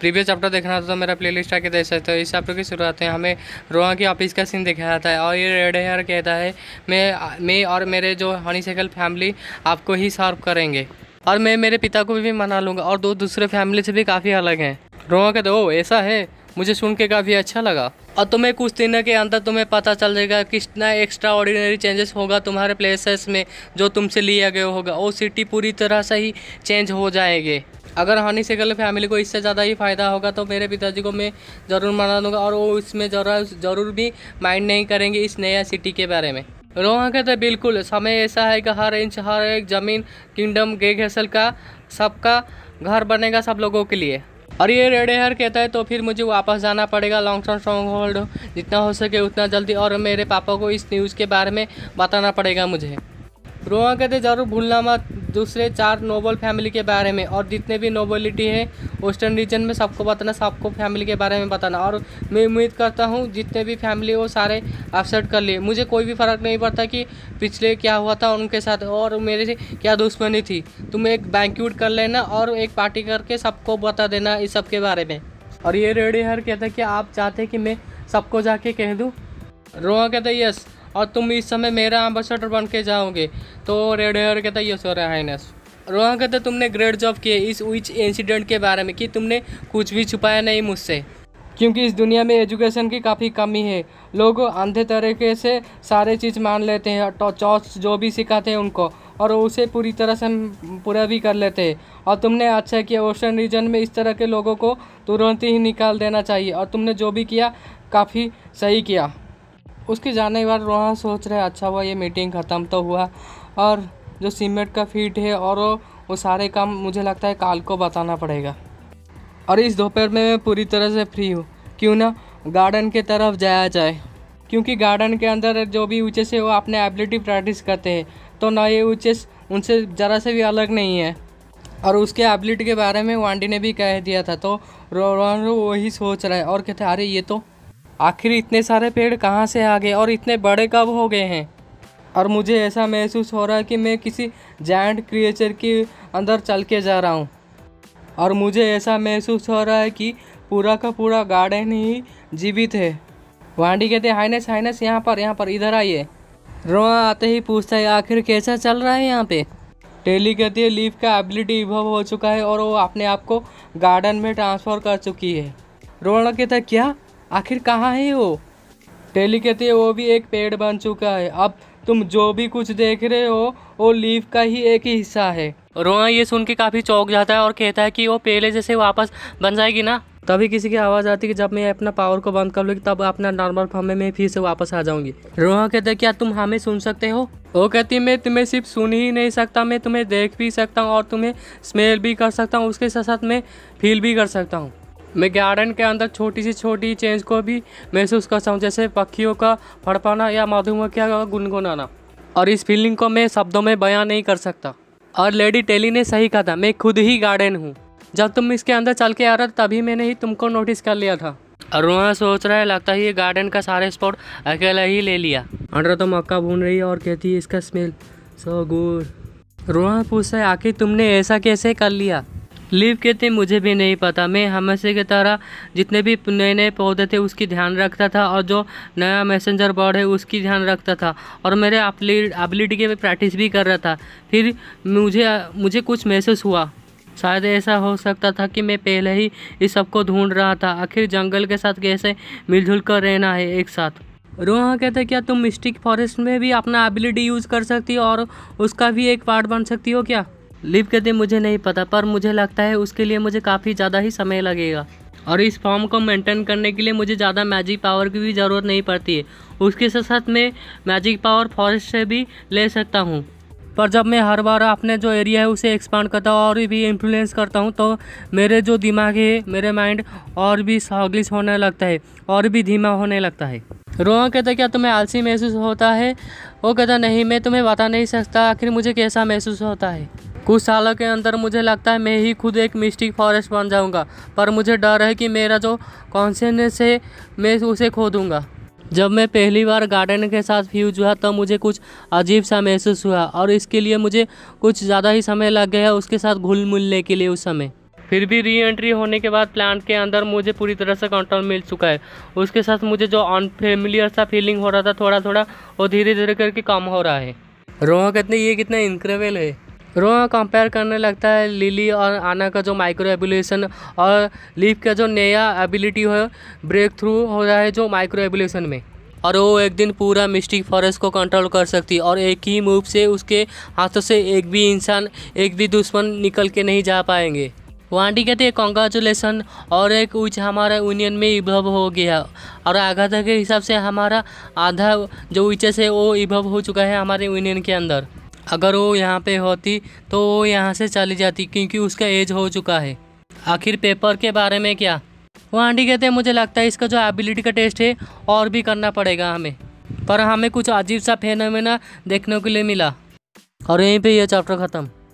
previous chapter देखना था तो मेरा प्ले लिस्ट आके देख सकते हो इस चैप्टर की शुरुआत में हमें रोहा की ऑफिस का सीन दिखाया जाता है और ये रेड हेयर कहता है मैं मैं और मेरे जो हनी सेकल फैमिली आपको ही सर्व करेंगे और मैं मेरे पिता को भी मना लूँगा और दो दूसरे फैमिली से भी काफ़ी अलग हैं रोहा कहते ओ ऐसा है मुझे सुन के काफ़ी अच्छा लगा और तुम्हें कुछ दिनों के अंदर तुम्हें पता चल जाएगा कितना एक्स्ट्रा ऑर्डिनरी चेंजेस होगा तुम्हारे प्लेसेस में जो तुमसे लिया गया होगा वो सिटी पूरी तरह से ही चेंज हो जाएंगे अगर हनी सिकल फैमिली को इससे ज़्यादा ही फ़ायदा होगा तो मेरे पिताजी को मैं ज़रूर मना दूंगा और वो इसमें जरा ज़रूर भी माइंड नहीं करेंगे इस नया सिटी के बारे में रोहा कहते हैं बिल्कुल समय ऐसा है कि हर इंच हर एक ज़मीन किंगडम गे घसल का सबका घर बनेगा सब लोगों के लिए और ये रेड हेयर कहता है तो फिर मुझे वापस जाना पड़ेगा लॉन्ग टर्म स्ट्रॉन्ग होल्ड जितना हो सके उतना जल्दी और मेरे पापा को इस न्यूज़ के बारे में बताना पड़ेगा मुझे रोहन कहते ज़रूर भूलना मत दूसरे चार नोबल फैमिली के बारे में और जितने भी नोबलिटी है वेस्टर्न रीजन में सबको बताना सबको फैमिली के बारे में बताना और मैं उम्मीद करता हूँ जितने भी फैमिली वो सारे अपसेट कर लिए मुझे कोई भी फ़र्क नहीं पड़ता कि पिछले क्या हुआ था उनके साथ और मेरे से क्या दुश्मनी थी तुम एक बैंक्यूट कर लेना और एक पार्टी करके सबको बता देना इस सब के बारे में और ये रेडी हर कहता कि आप चाहते कि मैं सबको जाके कह दूँ रोहन कहता यस और तुम इस समय मेरा एम्बेसडर बन के जाओगे तो रेड हेयर कहता है यस और हाइनेस रोहन कहते तुमने ग्रेट जॉब किए इस विच इंसिडेंट के बारे में कि तुमने कुछ भी छुपाया नहीं मुझसे क्योंकि इस दुनिया में एजुकेशन की काफ़ी कमी है लोग अंधे तरीके से सारे चीज़ मान लेते हैं तो चौथ जो भी सिखाते हैं उनको और उसे पूरी तरह से पूरा भी कर लेते हैं और तुमने अच्छा किया वेस्टर्न रीजन में इस तरह के लोगों को तुरंत ही निकाल देना चाहिए और तुमने जो भी किया काफ़ी सही किया उसके जाने के बाद रोहन सोच रहे अच्छा हुआ ये मीटिंग ख़त्म तो हुआ और जो सीमेंट का फीट है और वो सारे काम मुझे लगता है काल को बताना पड़ेगा और इस दोपहर में मैं पूरी तरह से फ्री हूँ क्यों ना गार्डन के तरफ जाया जाए क्योंकि गार्डन के अंदर जो भी ऊँचे है वो अपने एबिलिटी प्रैक्टिस करते हैं तो ना ये ऊँचेस उनसे ज़रा से भी अलग नहीं है और उसके एबिलिटी के बारे में वांडी ने भी कह दिया था तो रोहन वही सोच रहा है और कहते अरे ये तो आखिर इतने सारे पेड़ कहाँ से आ गए और इतने बड़े कब हो गए हैं और मुझे ऐसा महसूस हो रहा है कि मैं किसी जैंट क्रिएचर के अंदर चल के जा रहा हूँ और मुझे ऐसा महसूस हो रहा है कि पूरा का पूरा गार्डन ही जीवित है वांडी कहते हाइनेस हाइनेस यहाँ पर यहाँ पर इधर आइए रोआ आते ही पूछता है आखिर कैसा चल रहा है यहाँ पे टेली कहती है लीफ का एबिलिटी इवॉल्व हो चुका है और वो अपने आप को गार्डन में ट्रांसफ़र कर चुकी है रोना कहता है क्या आखिर कहाँ है वो टेली कहती है वो भी एक पेड़ बन चुका है अब तुम जो भी कुछ देख रहे हो वो लीव का ही एक ही हिस्सा है रोहा ये सुन के काफ़ी चौंक जाता है और कहता है कि वो पहले जैसे वापस बन जाएगी ना तभी किसी की आवाज़ आती है कि जब मैं अपना पावर को बंद कर लूँगी तब अपना नॉर्मल फॉर्म में मैं फिर से वापस आ जाऊँगी रोहा कहते क्या तुम हमें सुन सकते हो वो कहती मैं तुम्हें सिर्फ सुन ही नहीं सकता मैं तुम्हें देख भी सकता हूँ और तुम्हें स्मेल भी कर सकता हूँ उसके साथ साथ मैं फील भी कर सकता हूँ मैं गार्डन के अंदर छोटी सी छोटी चेंज को भी महसूस करता हूँ जैसे पक्षियों का फड़पाना या मधुमक्खिया का गुनगुनाना और इस फीलिंग को मैं शब्दों में बयां नहीं कर सकता और लेडी टेली ने सही कहा था मैं खुद ही गार्डन हूँ जब तुम इसके अंदर चल के आ रहा थे तभी मैंने ही तुमको नोटिस कर लिया था और वहाँ सोच रहा है लगता है ये गार्डन का सारे स्पॉट अकेला ही ले लिया अंडरा तो मक्का भून रही है और कहती है इसका स्मेल सो गुड रोहा पूछ है आखिर तुमने ऐसा कैसे कर लिया लीव कहते मुझे भी नहीं पता मैं हमेशा की तरह जितने भी नए नए पौधे थे उसकी ध्यान रखता था और जो नया मैसेंजर बर्ड है उसकी ध्यान रखता था और मेरे एबिलिटी के प्रैक्टिस भी कर रहा था फिर मुझे मुझे कुछ महसूस हुआ शायद ऐसा हो सकता था कि मैं पहले ही इस सबको ढूंढ रहा था आखिर जंगल के साथ कैसे मिलजुल कर रहना है एक साथ रोहा कहते क्या तुम मिस्टिक फॉरेस्ट में भी अपना एबिलिटी यूज़ कर सकती हो और उसका भी एक पार्ट बन सकती हो क्या लिव के दिन मुझे नहीं पता पर मुझे लगता है उसके लिए मुझे काफ़ी ज़्यादा ही समय लगेगा और इस फॉर्म को मेंटेन करने के लिए मुझे ज़्यादा मैजिक पावर की भी ज़रूरत नहीं पड़ती है उसके साथ साथ मैं मैजिक पावर फॉरेस्ट से भी ले सकता हूँ पर जब मैं हर बार अपने जो एरिया है उसे एक्सपांड करता हूँ और भी इन्फ्लुएंस करता हूँ तो मेरे जो दिमाग है मेरे माइंड और भी सॉगलिश होने लगता है और भी धीमा होने लगता है रोहन कहता क्या तुम्हें आलसी महसूस होता है वो कहता नहीं मैं तुम्हें बता नहीं सकता आखिर मुझे कैसा महसूस होता है कुछ सालों के अंदर मुझे लगता है मैं ही खुद एक मिस्टिक फॉरेस्ट बन जाऊंगा पर मुझे डर है कि मेरा जो कॉन्सेंस है मैं उसे खो दूंगा जब मैं पहली बार गार्डन के साथ फ्यूज हुआ तब तो मुझे कुछ अजीब सा महसूस हुआ और इसके लिए मुझे कुछ ज़्यादा ही समय लग गया उसके साथ घुल मिलने के लिए उस समय फिर भी री एंट्री होने के बाद प्लांट के अंदर मुझे पूरी तरह से कंट्रोल मिल चुका है उसके साथ मुझे जो अनफेमिलियर सा फीलिंग हो रहा था थोड़ा थोड़ा वो धीरे धीरे करके कम हो रहा है रोहा कहते ये कितना इनक्रेबल है रोआ कंपेयर करने लगता है लिली और आना का जो माइक्रो एबुलेशन और लीफ का जो नया एबिलिटी हो ब्रेक थ्रू हो रहा है जो माइक्रो एबुलेशन में और वो एक दिन पूरा मिस्टिक फॉरेस्ट को कंट्रोल कर सकती और एक ही मूव से उसके हाथों से एक भी इंसान एक भी दुश्मन निकल के नहीं जा पाएंगे वांडी कहते हैं कॉन्ग्रेचुलेसन और एक उच हमारा यूनियन में इवॉल्व हो गया और आगाधा के हिसाब से हमारा आधा जो उचेस है वो इवॉल्व हो चुका है हमारे यूनियन के अंदर अगर वो यहाँ पे होती तो वो यहाँ से चली जाती क्योंकि उसका एज हो चुका है आखिर पेपर के बारे में क्या वो आंटी कहते हैं मुझे लगता है इसका जो एबिलिटी का टेस्ट है और भी करना पड़ेगा हमें पर हमें कुछ अजीब सा फेनोमेना देखने के लिए मिला और यहीं पे यह चैप्टर ख़त्म